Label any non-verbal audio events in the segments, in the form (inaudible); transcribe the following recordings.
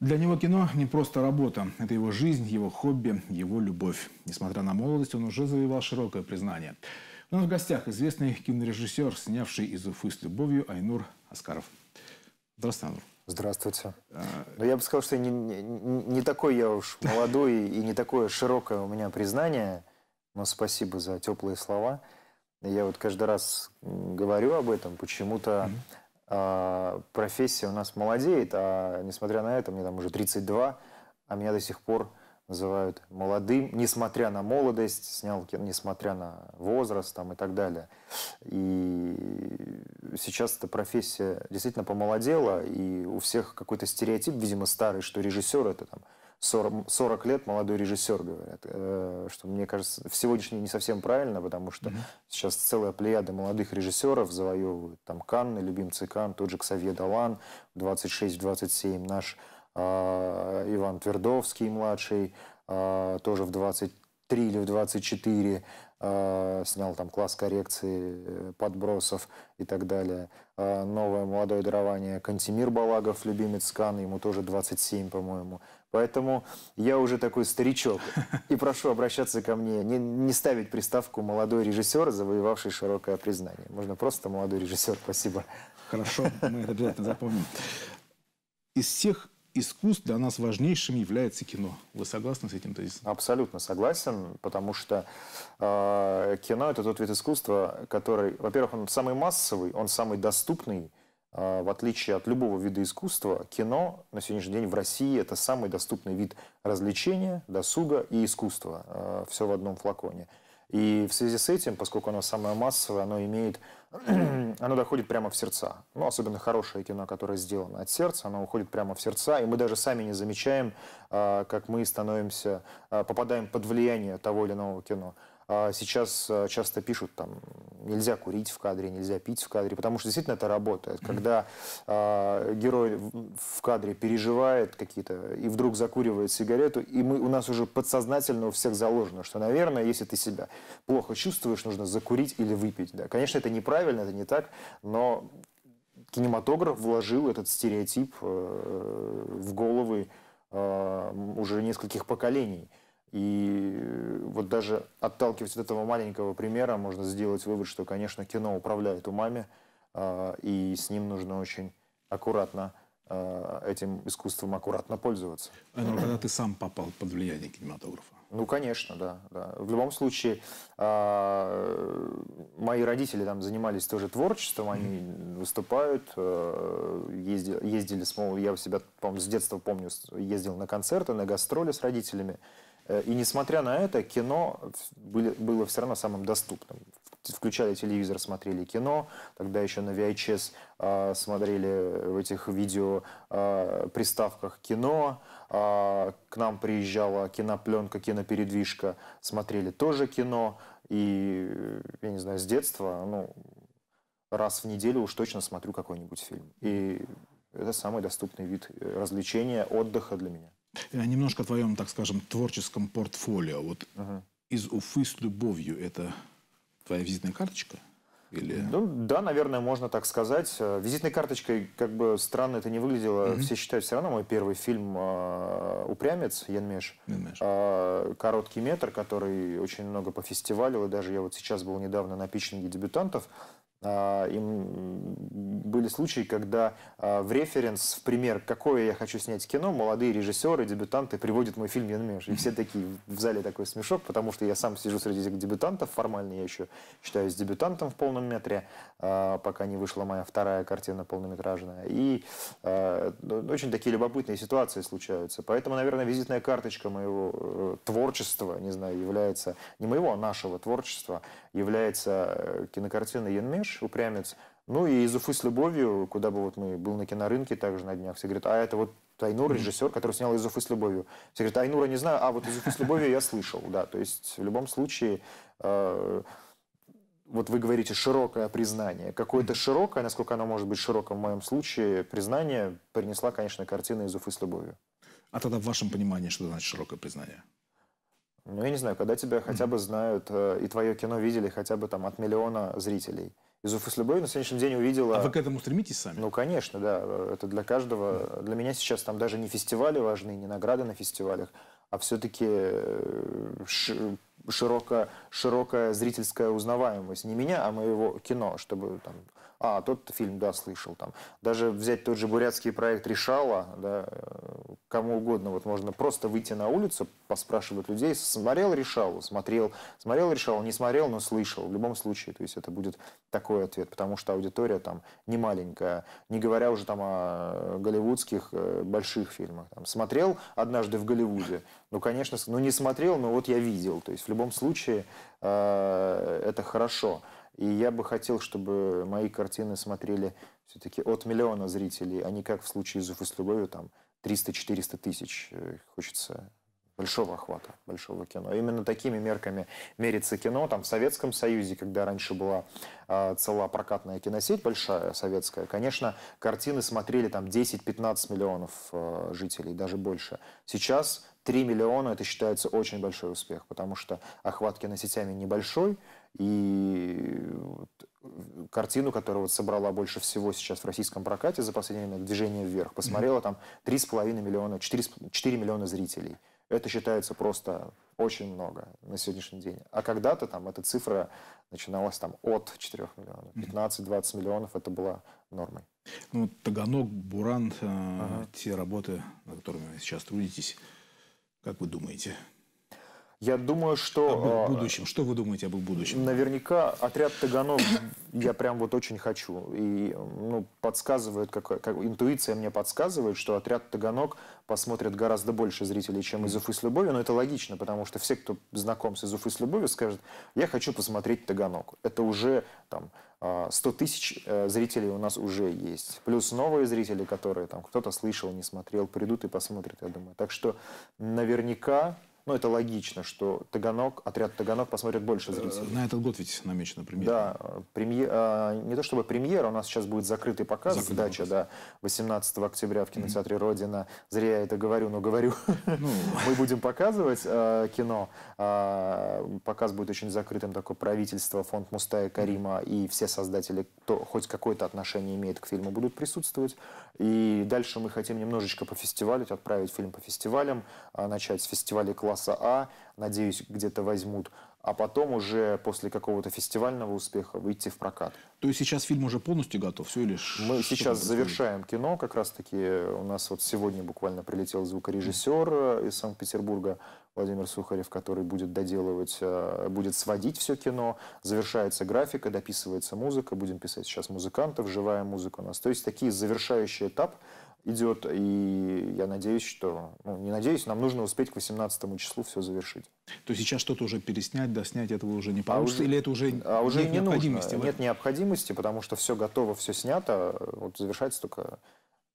Для него кино не просто работа. Это его жизнь, его хобби, его любовь. Несмотря на молодость, он уже завоевал широкое признание. У нас в гостях известный кинорежиссер, снявший из Уфы с любовью Айнур Аскаров. Здравствуй, Айнур. Здравствуйте. А... Ну, я бы сказал, что не, не, не такой я уж молодой и не такое широкое у меня признание. Но спасибо за теплые слова. Я вот каждый раз говорю об этом. Почему-то mm-hmm а, профессия у нас молодеет, а несмотря на это, мне там уже 32, а меня до сих пор называют молодым, несмотря на молодость, снял кино, несмотря на возраст там, и так далее. И сейчас эта профессия действительно помолодела, и у всех какой-то стереотип, видимо, старый, что режиссер это там – 40, 40 лет молодой режиссер, говорят. Э, что мне кажется, в сегодняшний не совсем правильно, потому что mm-hmm. сейчас целая плеяда молодых режиссеров завоевывают. Там Канны, любимцы Кан, тот же Ксавье Далан, 26-27, наш э, Иван Твердовский, младший, э, тоже в 23 или в 24 э, а, снял там класс коррекции, э, подбросов и так далее. новое молодое дарование Кантимир Балагов, любимец Кан, ему тоже 27, по-моему. Поэтому я уже такой старичок. И прошу обращаться ко мне, не, не ставить приставку «молодой режиссер», завоевавший широкое признание. Можно просто «молодой режиссер», спасибо. Хорошо, мы это обязательно запомним. Из всех искусств для нас важнейшим является кино. Вы согласны с этим тезисом? Абсолютно согласен, потому что э, кино – это тот вид искусства, который, во-первых, он самый массовый, он самый доступный, а, в отличие от любого вида искусства, кино на сегодняшний день в России это самый доступный вид развлечения, досуга и искусства. А, Все в одном флаконе. И в связи с этим, поскольку оно самое массовое, оно имеет, (clears throat) оно доходит прямо в сердца. Ну, особенно хорошее кино, которое сделано от сердца, оно уходит прямо в сердца, и мы даже сами не замечаем, а, как мы становимся, попадаем под влияние того или иного кино. А сейчас э, часто пишут, там, нельзя курить в кадре, нельзя пить в кадре, потому что действительно это работает. Когда э, герой в кадре переживает какие-то и вдруг закуривает сигарету, и мы, у нас уже подсознательно у всех заложено, что, наверное, если ты себя плохо чувствуешь, нужно закурить или выпить. Да. Конечно, это неправильно, это не так, но кинематограф вложил этот стереотип э, в головы э, уже нескольких поколений. И э, вот даже отталкиваясь от этого маленького примера, можно сделать вывод, что, конечно, кино управляет умами, а, и с ним нужно очень аккуратно а, этим искусством аккуратно пользоваться. А Но ну, когда ты сам попал под влияние кинематографа? Ну, конечно, да. да. В любом случае, мои родители там занимались тоже творчеством, они выступают, ездили, ездили я себя, по с детства помню, ездил на концерты, на гастроли с родителями. Э, и несмотря на это, кино было все равно самым доступным. Включали телевизор, смотрели кино, тогда еще на VHS а, смотрели в этих видео а, приставках кино, а, к нам приезжала кинопленка, кинопередвижка, смотрели тоже кино, и, я не знаю, с детства, ну, раз в неделю уж точно смотрю какой-нибудь фильм. И это самый доступный вид э, развлечения, отдыха для меня. Э, немножко о твоем, так скажем, творческом портфолио. Вот ага. из Уфы с любовью это твоя визитная карточка? Или... Ну, да, наверное, можно так сказать. Э, визитной карточкой, как бы странно это не выглядело, угу. все считают все равно мой первый фильм э, «Упрямец» Янмеш. Янмеш. Короткий метр, который очень много пофестивалил, и даже я вот сейчас был недавно на питчинге дебютантов, а, им были случаи, когда а, в референс, в пример, какое я хочу снять кино, молодые режиссеры, дебютанты приводят мой фильм «Янмеш». И все такие, в зале такой смешок, потому что я сам сижу среди этих дебютантов, формально я еще считаюсь дебютантом в полном метре, а, пока не вышла моя вторая картина полнометражная. И ну, очень такие любопытные ситуации случаются. Поэтому, наверное, визитная карточка моего э, творчества, не знаю, является не моего, а нашего творчества, является э, кинокартина «Янмеш», «Упрямец». Ну и из «Уфы с любовью», куда бы вот мы был на кинорынке также на днях, все говорят, а это вот Айнур, режиссер, который снял «Из Уфы с любовью». Все говорят, «А Айнура не знаю, а вот «Из Уфы с любовью» я слышал, да. То есть в любом случае, э, вот вы говорите широкое признание. Какое-то широкое, насколько оно может быть широкое в моем случае, признание принесла, конечно, картина «Из Уфы с любовью». А тогда в вашем понимании, что значит широкое признание? Ну, я не знаю, когда тебя хотя бы знают, э, и твое кино видели хотя бы там от миллиона зрителей. Из Уфы с любовью на сегодняшний день увидела... А вы к этому стремитесь сами? Ну, конечно, да. Э, это для каждого. Для меня сейчас там даже не фестивали важны, не награды на фестивалях, а все-таки э, широкая, широкая зрительская узнаваемость не меня, а моего кино, чтобы там, а, тот фильм, да, слышал там. Даже взять тот же бурятский проект Решала, да, э, кому угодно, вот можно просто выйти на улицу, поспрашивать людей, смотрел Решалу, смотрел, смотрел Решалу, не смотрел, но слышал. В любом случае, то есть это будет такой ответ, потому что аудитория там не маленькая, не говоря уже там о голливудских э, больших фильмах. Там, смотрел однажды в Голливуде, ну, конечно, ну, не смотрел, но вот я видел, то есть любом случае э, это хорошо. И я бы хотел, чтобы мои картины смотрели все-таки от миллиона зрителей, а не как в случае с любовью» там 300-400 тысяч. Э, хочется большого охвата, большого кино. Именно такими мерками мерится кино. Там в Советском Союзе, когда раньше была э, а, цела прокатная киносеть большая, советская, конечно, картины смотрели там 10-15 миллионов э, жителей, даже больше. Сейчас 3 миллиона, это считается очень большой успех, потому что охват киносетями небольшой, и картину, которая вот собрала больше всего сейчас в российском прокате за последнее время «Движение вверх», посмотрела там 3,5 миллиона, 4, 4 миллиона зрителей – это считается просто очень много на сегодняшний день. А когда-то там эта цифра начиналась там от 4 миллионов. 15-20 миллионов это была нормой. Ну, Таганок, Буран, э, ага. те работы, над которыми вы сейчас трудитесь, как вы думаете, я думаю, что... Об э, будущем. Что вы думаете об их будущем? Наверняка отряд Таганов я прям вот очень хочу. И ну, подсказывает, как, как, интуиция мне подсказывает, что отряд Таганок посмотрят гораздо больше зрителей, чем из Уфы с любовью. Но это логично, потому что все, кто знаком с из Уфы с любовью, скажет, я хочу посмотреть Таганок. Это уже там 100 э, тысяч э, зрителей у нас уже есть. Плюс новые зрители, которые там кто-то слышал, не смотрел, придут и посмотрят, я думаю. Так что наверняка ну, это логично, что Таганок, отряд Таганок посмотрит больше зрителей. Э, на этот год ведь намечена премьера. Да, премьер, а, э, не то чтобы премьера, у нас сейчас будет закрытый показ, закрытый сдача, показ. да, 18 октября в кинотеатре «Родина». Зря я это говорю, но говорю. Ну. (laughs) Мы будем показывать э, кино. А, показ будет очень закрытым, такое правительство, фонд Мустая Карима и все создатели, кто хоть какое-то отношение имеет к фильму, будут присутствовать. И дальше мы хотим немножечко пофестивалить, отправить фильм по фестивалям, а, начать с фестивалей класс класса А, надеюсь, где-то возьмут а потом уже после какого-то фестивального успеха выйти в прокат. То есть сейчас фильм уже полностью готов, все или Мы сейчас завершаем кино, как раз-таки у нас вот сегодня буквально прилетел звукорежиссер э, из Санкт-Петербурга Владимир Сухарев, который будет доделывать, э, будет сводить все кино, завершается графика, дописывается музыка, будем писать сейчас музыкантов, живая музыка у нас. То есть такие завершающие этап – идет, и я надеюсь, что, ну, не надеюсь, нам нужно успеть к 18 числу все завершить. То сейчас что-то уже переснять, снять этого уже не а получится, а уже, или это уже, а уже нет не необходимости? Нужно. Нет необходимости, потому что все готово, все снято, вот завершается только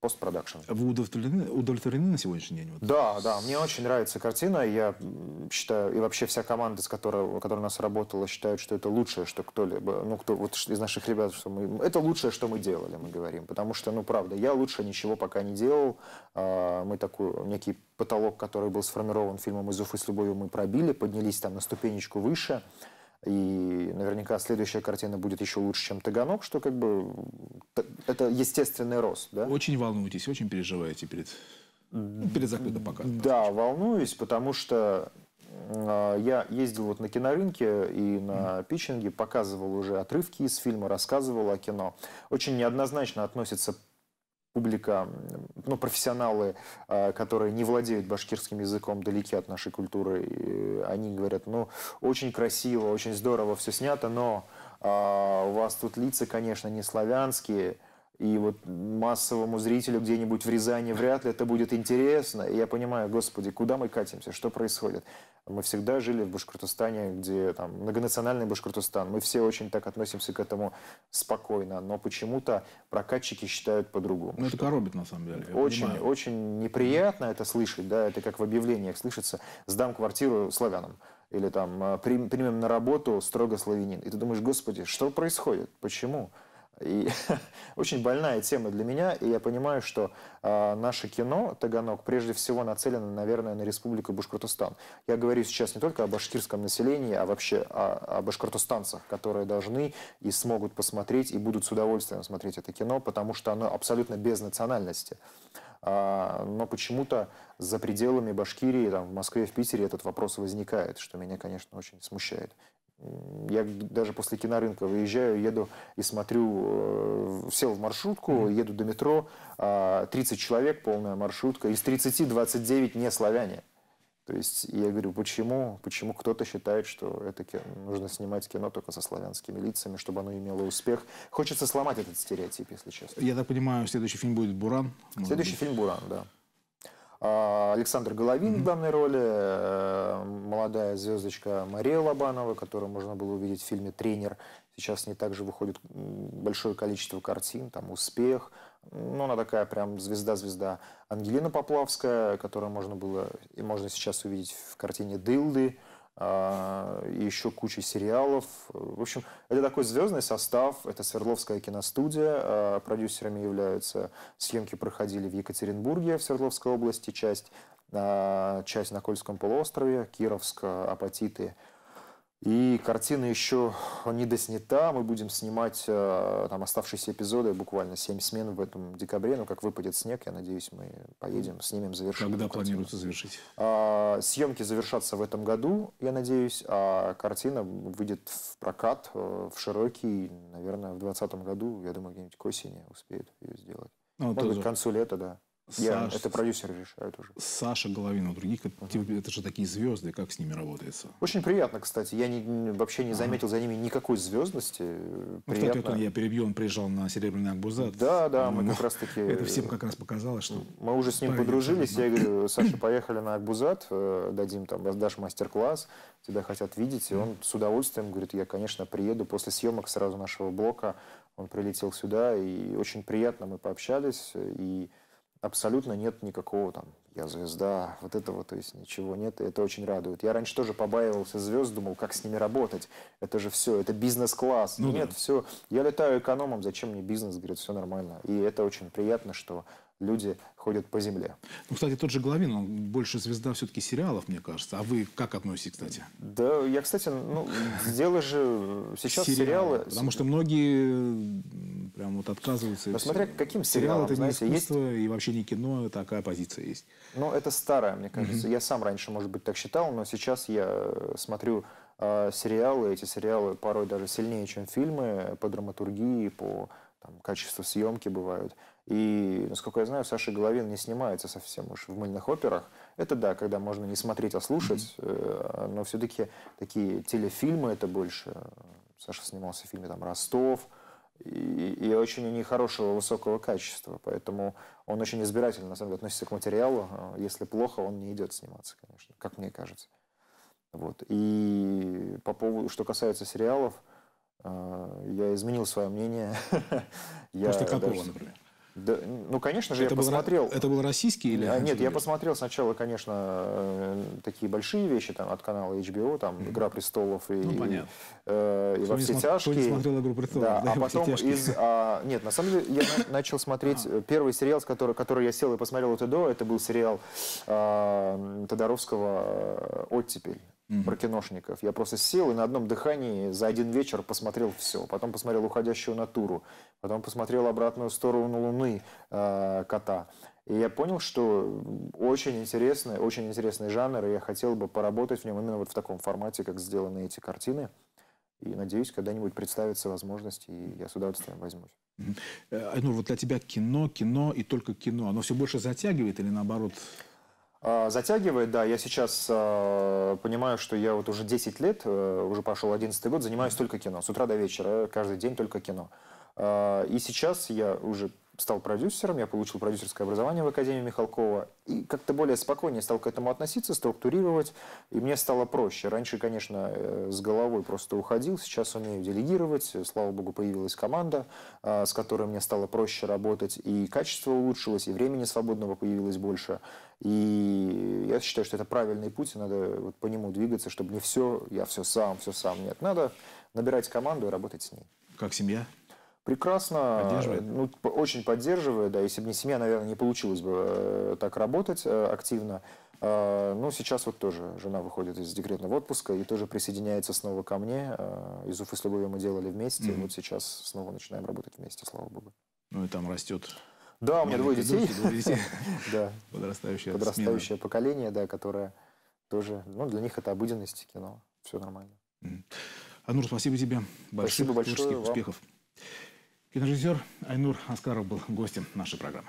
постпродакшн. Вы удовлетворены, удовлетворены на сегодняшний день? Вот? Да, да, мне очень нравится картина. Я считаю, и вообще вся команда, с которой, которая у нас работала, считают, что это лучшее, что кто-либо, ну, кто вот из наших ребят, что мы, это лучшее, что мы делали, мы говорим. Потому что, ну, правда, я лучше ничего пока не делал. А, мы такой, некий потолок, который был сформирован фильмом «Из Уфы с любовью» мы пробили, поднялись там на ступенечку выше. И наверняка следующая картина будет еще лучше, чем «Таганок», что как бы это естественный рост. Да? Очень волнуетесь, очень переживаете перед, перед закрытым показом. Да, волнуюсь, потому что а, я ездил вот на кинорынке и на питчинге, показывал уже отрывки из фильма, рассказывал о кино. Очень неоднозначно относится публика, ну, профессионалы, а, которые не владеют башкирским языком, далеки от нашей культуры, они говорят, ну, очень красиво, очень здорово все снято, но а, у вас тут лица, конечно, не славянские, и вот массовому зрителю где-нибудь в Рязани вряд ли это будет интересно. И я понимаю, господи, куда мы катимся, что происходит? Мы всегда жили в Башкортостане, где там многонациональный Башкортостан. Мы все очень так относимся к этому спокойно, но почему-то прокатчики считают по-другому. Ну, это коробит, на самом деле. очень, понимаю. очень неприятно это слышать, да, это как в объявлениях слышится. Сдам квартиру славянам или там примем на работу строго славянин. И ты думаешь, господи, что происходит? Почему? Почему? И (laughs) очень больная тема для меня, и я понимаю, что э, наше кино «Таганок» прежде всего нацелено, наверное, на республику Башкортостан. Я говорю сейчас не только о башкирском населении, а вообще о, о башкортостанцах, которые должны и смогут посмотреть, и будут с удовольствием смотреть это кино, потому что оно абсолютно без национальности. А, но почему-то за пределами Башкирии, там, в Москве, в Питере этот вопрос возникает, что меня, конечно, очень смущает. Я даже после кинорынка выезжаю, еду и смотрю, э, сел в маршрутку, еду до метро, 30 а, человек, полная маршрутка, из 30 29 не славяне. То есть я говорю, почему, почему кто-то считает, что это кино, нужно снимать кино только со славянскими лицами, чтобы оно имело успех. Хочется сломать этот стереотип, если честно. Я так понимаю, следующий фильм будет «Буран». Следующий быть. фильм «Буран», да. А, Александр Головин mm-hmm. в данной роли, э, молодая звездочка Мария Лобанова, которую можно было увидеть в фильме «Тренер». Сейчас не также выходит большое количество картин, там «Успех». Ну, она такая прям звезда-звезда. Ангелина Поплавская, которую можно было и можно сейчас увидеть в картине «Дылды». А, и еще куча сериалов. В общем, это такой звездный состав, это Свердловская киностудия, а, продюсерами являются. Съемки проходили в Екатеринбурге, в Свердловской области часть, а, часть на Кольском полуострове, Кировск, Апатиты – и картина еще не доснята. Мы будем снимать э, там оставшиеся эпизоды, буквально 7 смен в этом декабре. Но ну, как выпадет снег, я надеюсь, мы поедем, снимем, завершим. Когда планируется завершить? А, съемки завершатся в этом году, я надеюсь. А картина выйдет в прокат, э, в широкий, наверное, в 2020 году. Я думаю, где-нибудь к осени успеют ее сделать. Ну, Может тоже. быть, к концу лета, да. Я, Это продюсеры решают уже. Саша Головин, у других uh-huh. это же такие звезды, как с ними работается? Очень приятно, кстати. Я не, вообще не заметил uh-huh. за ними никакой звездности. Приятно. Ну, кстати, он, я перебью, он приезжал на Серебряный Акбузат. Да, да, ну, мы, ну, как раз таки... Это всем как раз показалось, что... Мы уже с ним поехали, подружились. Я говорю, (clears throat) Саша, поехали на Акбузат, э, дадим там, раздашь мастер-класс, тебя хотят видеть. И он с удовольствием говорит, я, конечно, приеду после съемок сразу нашего блока. Он прилетел сюда, и очень приятно мы пообщались, и абсолютно нет никакого там «я звезда», вот этого, то есть ничего нет, и это очень радует. Я раньше тоже побаивался звезд, думал, как с ними работать, это же все, это бизнес-класс. Ну, нет, да. все, я летаю экономом, зачем мне бизнес, говорит, все нормально. И это очень приятно, что люди ходят по земле. Ну, кстати, тот же главин он больше звезда все-таки сериалов, мне кажется. А вы как относитесь, кстати? Да, я, кстати, ну, дело же э, сейчас сериалы. сериалы... Потому что многие прям вот отказываются. Но смотря каким сериалом, Сериал это знаете, не искусство есть... и вообще не кино, такая позиция есть. Ну, это старая, мне кажется. Mm-hmm. Я сам раньше, может быть, так считал, но сейчас я э, смотрю э, сериалы, эти сериалы порой даже сильнее, чем фильмы по драматургии, по там, качеству съемки бывают. И, насколько я знаю, Саша Головин не снимается совсем уж в мыльных операх. Это да, когда можно не смотреть, а слушать, mm-hmm. но все-таки такие телефильмы это больше. Саша снимался в фильме там «Ростов», и, и очень они хорошего, высокого качества. Поэтому он очень избирательно, на самом деле, относится к материалу. А если плохо, он не идет сниматься, конечно, как мне кажется. Вот. И по поводу, что касается сериалов, э, я изменил свое мнение. (laughs) После какого, например? Да, ну, конечно же, это я был, посмотрел... Это был российский или... А, нет, я посмотрел сначала, конечно, э, такие большие вещи там от канала HBO, там «Игра престолов» и, ну, и, э, и «Во все тяжкие». не смотрел «Игру престолов», да, (laughs) да а потом из... А, нет, на самом деле я начал смотреть э, первый сериал, с который, который я сел и посмотрел это до, это был сериал э, Тодоровского э, «Оттепель» mm-hmm. про киношников. Я просто сел и на одном дыхании за один вечер посмотрел все. Потом посмотрел «Уходящую натуру», потом посмотрел «Обратную сторону Луны» э, кота. И я понял, что очень интересный, очень интересный жанр, и я хотел бы поработать в нем именно вот в таком формате, как сделаны эти картины. И надеюсь, когда-нибудь представится возможность, и я с удовольствием возьмусь. Ну, вот для тебя кино, кино и только кино, оно все больше затягивает или наоборот? А, затягивает, да. Я сейчас э, понимаю, что я вот уже 10 лет, э, уже прошел 11 год, занимаюсь только кино. С утра до вечера, э, каждый день только кино. Э, и сейчас я уже стал продюсером, я получил продюсерское образование в Академии Михалкова, и как-то более спокойнее стал к этому относиться, структурировать, и мне стало проще. Раньше, конечно, э, с головой просто уходил, сейчас умею делегировать, э, слава богу, появилась команда, э, с которой мне стало проще работать, и качество улучшилось, и времени свободного появилось больше. И я считаю, что это правильный путь, и надо вот по нему двигаться, чтобы не все, я все сам, все сам. Нет, надо набирать команду и работать с ней. Как семья? прекрасно, поддерживает. ну, очень поддерживает, да, если бы не семья, наверное, не получилось бы э, так работать э, активно. А, ну, сейчас вот тоже жена выходит из декретного отпуска и тоже присоединяется снова ко мне. А, «Изуф и с любовью» мы делали вместе, mm-hmm. вот сейчас снова начинаем работать вместе, слава богу. Ну и там растет да, у меня двое детей. (laughs) Да. Подрастающее. Подрастающее поколение, да, которое тоже, ну, для них это обыденность кино. Все нормально. Анур, спасибо тебе. Больших спасибо большое успехов. Вам. Кинорежиссер Айнур Аскаров был гостем нашей программы.